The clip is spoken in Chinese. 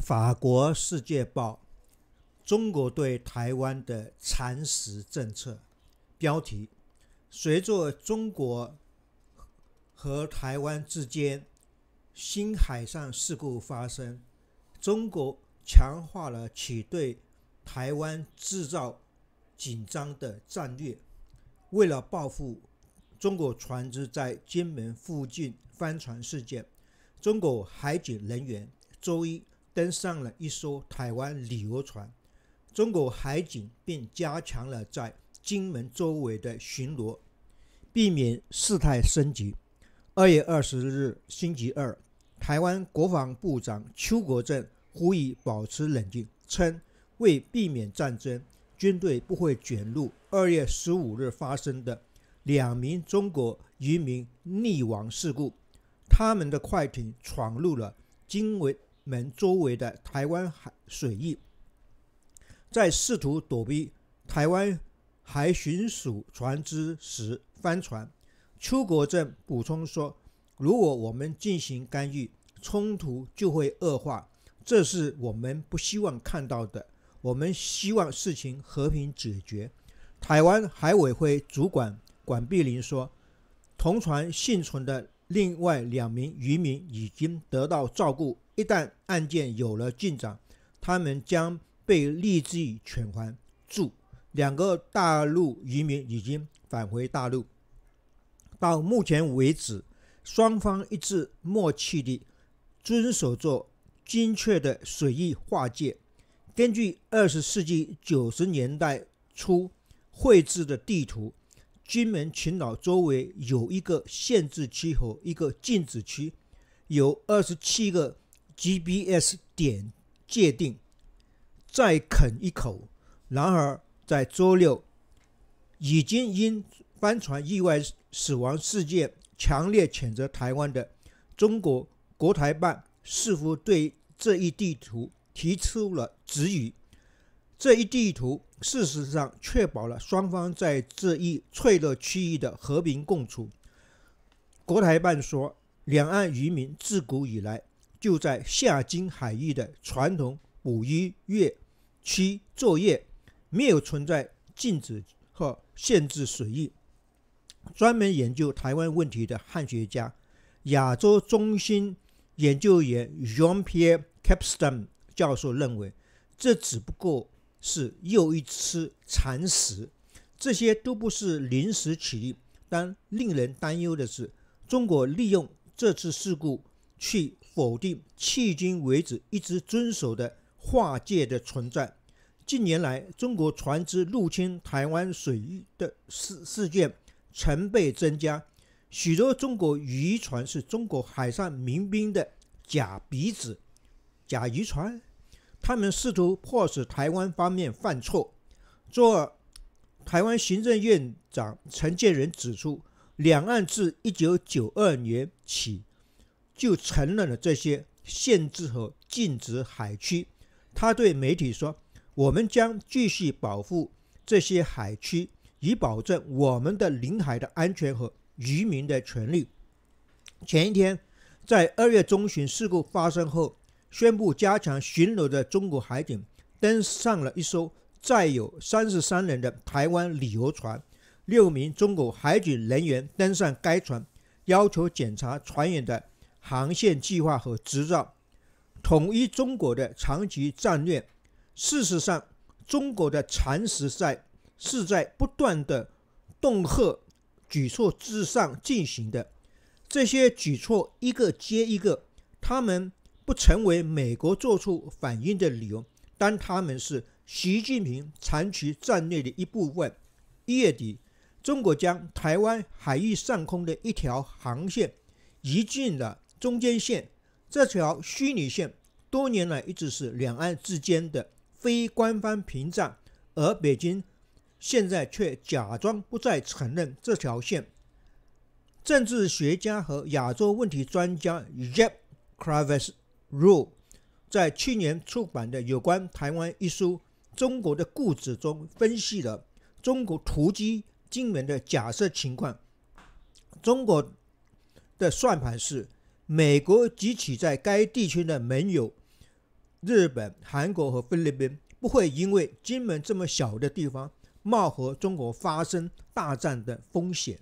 法国《世界报》：中国对台湾的蚕食政策。标题：随着中国和台湾之间新海上事故发生，中国强化了其对台湾制造紧张的战略。为了报复中国船只在金门附近翻船事件，中国海警人员周一。登上了一艘台湾旅游船，中国海警便加强了在金门周围的巡逻，避免事态升级。二月二十日，星期二，台湾国防部长邱国正呼吁保持冷静，称为避免战争，军队不会卷入二月十五日发生的两名中国渔民溺亡事故，他们的快艇闯入了金门。们周围的台湾海水域，在试图躲避台湾海巡署船只时翻船。邱国正补充说：“如果我们进行干预，冲突就会恶化，这是我们不希望看到的。我们希望事情和平解决。”台湾海委会主管管碧林说：“同船幸存的另外两名渔民已经得到照顾。”一旦案件有了进展，他们将被立即遣还。注：两个大陆渔民已经返回大陆。到目前为止，双方一致默契地遵守着精确的水域划界。根据二十世纪九十年代初绘制的地图，金门群岛周围有一个限制区和一个禁止区，有二十七个。GPS 点界定，再啃一口。然而，在周六，已经因帆船意外死亡事件强烈谴责台湾的中国国台办似乎对这一地图提出了质疑。这一地图事实上确保了双方在这一脆弱区域的和平共处。国台办说，两岸渔民自古以来。就在夏金海域的传统捕鱼、月期作业没有存在禁止或限制水域。专门研究台湾问题的汉学家、亚洲中心研究员 John P. Capstone 教授认为，这只不过是又一次蚕食。这些都不是临时起意。但令人担忧的是，中国利用这次事故去。否定迄今为止一直遵守的划界的存在。近年来，中国船只入侵台湾水域的事事件成倍增加。许多中国渔船是中国海上民兵的假鼻子、假渔船，他们试图迫使台湾方面犯错。做台湾行政院长陈建仁指出，两岸自1992年起。就承认了这些限制和禁止海区。他对媒体说：“我们将继续保护这些海区，以保证我们的领海的安全和渔民的权利。”前一天，在二月中旬事故发生后，宣布加强巡逻的中国海警登上了一艘载有三十三人的台湾旅游船，六名中国海警人员登上该船，要求检查船员的。航线计划和执照，统一中国的长期战略。事实上，中国的蚕食在是在不断的恫吓举措之上进行的。这些举措一个接一个，他们不成为美国做出反应的理由，但他们是习近平长期战略的一部分。一月底，中国将台湾海域上空的一条航线移进了。中间线这条虚拟线多年来一直是两岸之间的非官方屏障，而北京现在却假装不再承认这条线。政治学家和亚洲问题专家 Jeff c r a v e s r u l e 在去年出版的有关台湾一书《中国的故事中分析了中国突击金门的假设情况。中国的算盘是。美国及其在该地区的盟友，日本、韩国和菲律宾，不会因为金门这么小的地方冒和中国发生大战的风险。